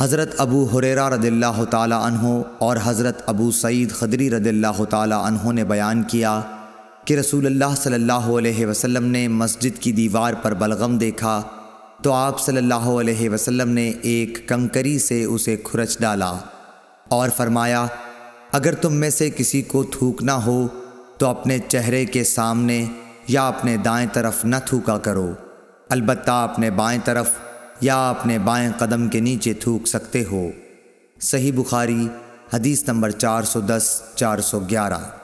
हज़रत अबू हुरेरा रदिल्ला तहों और हज़रत अबू सईद खदरी रदिल्ला तहों ने बयान किया कि रसूलुल्लाह सल्लल्लाहु अलैहि वसल्लम ने मस्जिद की दीवार पर बलगम देखा तो आप सल्लल्लाहु अलैहि वसल्लम ने एक कंकरी से उसे खुरच डाला और फरमाया अगर तुम में से किसी को थूकना हो तो अपने चेहरे के सामने या अपने दाएँ तरफ न थूका करो अलबत्ता अपने बाएँ तरफ़ या अपने बाएं कदम के नीचे थूक सकते हो सही बुखारी हदीस नंबर 410 411